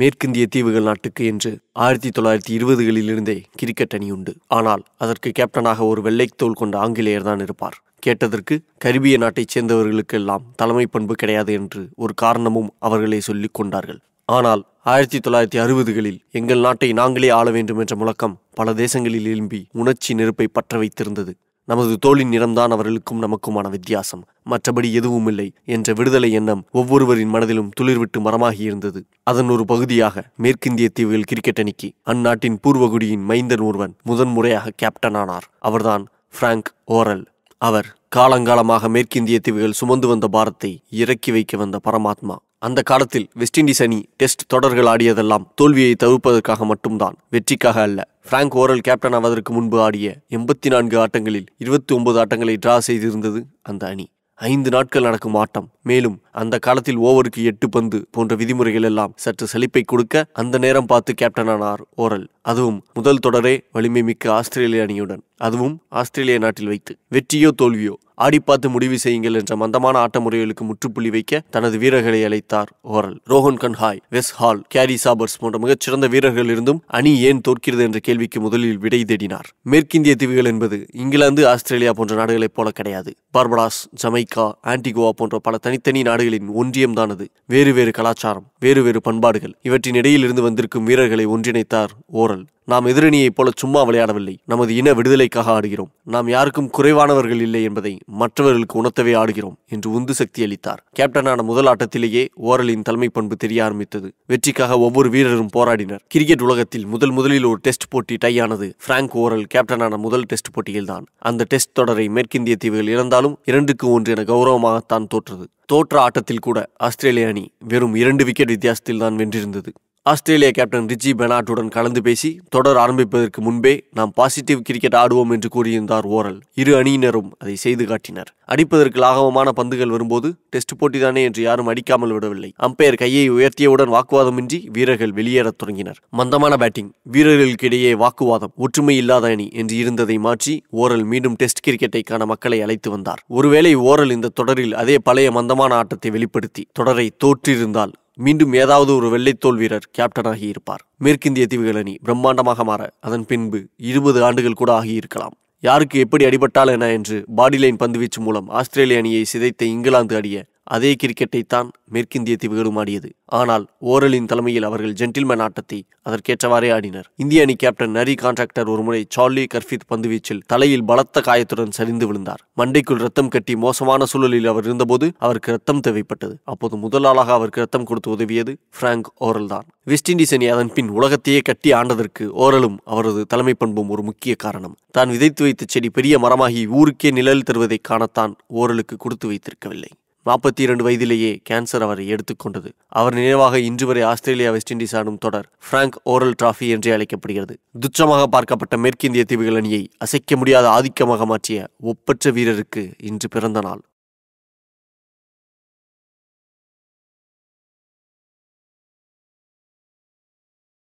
மேற்கிந்திய தீவுகள் நாட்டுக்கு என்று ஆயிரத்தி தொள்ளாயிரத்தி இருபதுகளிலிருந்தே கிரிக்கெட் அணி உண்டு ஆனால் அதற்கு கேப்டனாக ஒரு வெள்ளைத்தோல் கொண்ட ஆங்கிலேயர் தான் இருப்பார் கேட்டதற்கு கரிபிய நாட்டைச் சேர்ந்தவர்களுக்கெல்லாம் தலைமை பண்பு கிடையாது என்று ஒரு காரணமும் அவர்களை சொல்லிக் கொண்டார்கள் ஆனால் ஆயிரத்தி தொள்ளாயிரத்தி அறுபதுகளில் எங்கள் நாட்டை நாங்களே ஆள வேண்டும் என்ற முழக்கம் பல தேசங்களில் எழும்பி உணர்ச்சி நெருப்பை பற்ற வைத்திருந்தது நமது தோளின் நிறம்தான் அவர்களுக்கும் நமக்குமான வித்தியாசம் மற்றபடி எதுவும் இல்லை என்ற விடுதலை எண்ணம் ஒவ்வொருவரின் மனதிலும் துளிர்விட்டு மரமாகி இருந்தது அதன் ஒரு பகுதியாக மேற்கிந்திய தீவுகள் கிரிக்கெட் அணிக்கு அந்நாட்டின் பூர்வகுடியின் மைந்தன் ஒருவன் முதன் முறையாக கேப்டன் ஆனார் அவர்தான் பிராங்க் ஓரல் அவர் காலங்காலமாக மேற்கிந்திய தீவுகள் சுமந்து வந்த பாரத்தை இறக்கி வைக்க வந்த பரமாத்மா அந்த காலத்தில் வெஸ்ட் இண்டீஸ் அணி டெஸ்ட் தொடர்கள் ஆடியதெல்லாம் தோல்வியை தவிர்ப்பதற்காக மட்டும்தான் வெற்றிக்காக அல்ல பிராங்க் ஓரல் கேப்டன் ஆவதற்கு முன்பு ஆடிய எண்பத்தி நான்கு ஆட்டங்களில் இருபத்தி ஒன்பது ஆட்டங்களை டிரா செய்திருந்தது அந்த அணி ஐந்து நாட்கள் நடக்கும் ஆட்டம் மேலும் அந்த காலத்தில் ஓவருக்கு எட்டு பந்து போன்ற விதிமுறைகள் எல்லாம் சற்று செழிப்பை கொடுக்க அந்த நேரம் பார்த்து கேப்டனானார் ஓரல் அதுவும் முதல் தொடரே வலிமை மிக்க ஆஸ்திரேலிய அணியுடன் அதுவும் ஆஸ்திரேலிய நாட்டில் வைத்து வெற்றியோ தோல்வியோ ஆடி பார்த்து முடிவு செய்யுங்கள் என்ற மந்தமான ஆட்ட முறைகளுக்கு முற்றுப்புள்ளி வைக்க தனது வீரர்களை அழைத்தார் Worrell Rohan Kanhai Wes Hall Garry Sobers போன்ற மிகச்சிறந்த வீரர்கள் இருந்தும் அணி ஏன் தோற்கிறது என்ற கேள்விக்கு முதலில் விடை தேடினார் மேற்கிந்திய தீவுகள் என்பது இங்கிலாந்து ஆஸ்திரேலியா போன்ற நாடுகளைப் போல கிடையாது பார்படாஸ் ஜமைக்கா ஆன்டிகோவா போன்ற பல தனித்தனி நாடுகளின் ஒன்றியம்தானது வேறு வேறு கலாச்சாரம் வேறு வேறு பண்பாடுகள் இவற்றின் இடையில் இருந்து வந்திருக்கும் வீரர்களை ஒன்றிணைத்தார் ஓரல் நாம் எதிரணியைப் போல சும்மா விளையாடவில்லை நமது இன விடுதலை தேவைக்காக ஆடுகிறோம் நாம் யாருக்கும் குறைவானவர்கள் இல்லை என்பதை மற்றவர்களுக்கு உணர்த்தவே ஆடுகிறோம் என்று உந்து சக்தி அளித்தார் கேப்டனான முதல் ஆட்டத்திலேயே ஓரலின் தலைமை பண்பு தெரிய ஆரம்பித்தது வெற்றிக்காக ஒவ்வொரு வீரரும் போராடினர் கிரிக்கெட் உலகத்தில் முதல் முதலில் ஒரு டெஸ்ட் போட்டி டை ஆனது பிராங்க் ஓரல் கேப்டனான முதல் டெஸ்ட் போட்டியில்தான் அந்த டெஸ்ட் தொடரை மேற்கிந்திய தீவுகள் இழந்தாலும் இரண்டுக்கு ஒன்று என கௌரவமாகத்தான் தோற்றது தோற்ற ஆட்டத்தில் கூட ஆஸ்திரேலிய அணி வெறும் இரண்டு விக்கெட் வித்தியாசத்தில் தான் வென்றிருந்தது ஆஸ்திரேலிய கேப்டன் ரிஜி பெனாட்டுடன் கலந்து பேசி தொடர் ஆரம்பிப்பதற்கு முன்பே நாம் பாசிட்டிவ் கிரிக்கெட் ஆடுவோம் என்று கூறியிருந்தார் ஓரல் இரு அணியினரும் அதை செய்து காட்டினர் அடிப்பதற்கு லாகவமான பந்துகள் வரும்போது டெஸ்ட் போட்டிதானே என்று யாரும் அடிக்காமல் விடவில்லை அம்பையர் கையை உயர்த்தியவுடன் வாக்குவாதமின்றி வீரர்கள் வெளியேறத் தொடங்கினர் மந்தமான பேட்டிங் வீரர்களுக்கிடையே வாக்குவாதம் ஒற்றுமை இல்லாத அணி என்று இருந்ததை மாற்றி ஓரல் மீண்டும் டெஸ்ட் கிரிக்கெட்டைக்கான மக்களை அழைத்து வந்தார் ஒருவேளை ஓரல் இந்த தொடரில் அதே பழைய மந்தமான ஆட்டத்தை வெளிப்படுத்தி தொடரை தோற்றிருந்தால் மீண்டும் ஏதாவது ஒரு வெள்ளைத்தோல் வீரர் கேப்டனாகி இருப்பார் மேற்கிந்திய தீவுகள் அணி பிரம்மாண்டமாக மாற அதன் பின்பு இருபது ஆண்டுகள் கூட ஆகியிருக்கலாம் யாருக்கு எப்படி அடிபட்டால் என என்று பாடிலைன் பந்துவீச்சு மூலம் ஆஸ்திரேலிய அணியை சிதைத்த இங்கிலாந்து அடிய அதே கிரிக்கெட்டை தான் மேற்கிந்திய தீவுகளும் ஆடியது ஆனால் ஓரலின் தலைமையில் அவர்கள் ஜென்டில்மேன் ஆட்டத்தை அதற்கேற்றவாறே ஆடினர் இந்திய அணி கேப்டன் நரி கான்ட்ராக்டர் ஒருமுறை சார்லி கர்ஃபித் பந்துவீச்சில் தலையில் பலத்த காயத்துடன் சரிந்து விழுந்தார் மண்டைக்குள் ரத்தம் கட்டி மோசமான சூழலில் அவர் இருந்தபோது அவருக்கு ரத்தம் தேவைப்பட்டது அப்போது முதல் ஆளாக அவருக்கு ரத்தம் கொடுத்து உதவியது பிராங்க் ஓரல் தான் வெஸ்ட் இண்டீஸ் அணி அதன் பின் உலகத்தையே கட்டி ஆண்டதற்கு ஓரலும் அவரது தலைமை பண்பும் ஒரு முக்கிய காரணம் தான் விதைத்து வைத்த செடி பெரிய மரமாகி ஊருக்கே நிழல் தருவதை காணத்தான் ஓரலுக்கு கொடுத்து வைத்திருக்கவில்லை நாற்பத்தி இரண்டு வயதிலேயே கேன்சர் அவரை எடுத்துக்கொண்டது அவர் நினைவாக இன்று வரை ஆஸ்திரேலியா வெஸ்ட் இண்டீஸ் ஆடும் தொடர் பிராங்க் ஓரல் டிராஃபி என்றே அழைக்கப்படுகிறது துச்சமாக பார்க்கப்பட்ட மேற்கிந்திய தீவுகள் அணியை அசைக்க முடியாத ஆதிக்கமாக மாற்றிய ஒப்பற்ற வீரருக்கு இன்று பிறந்த நாள்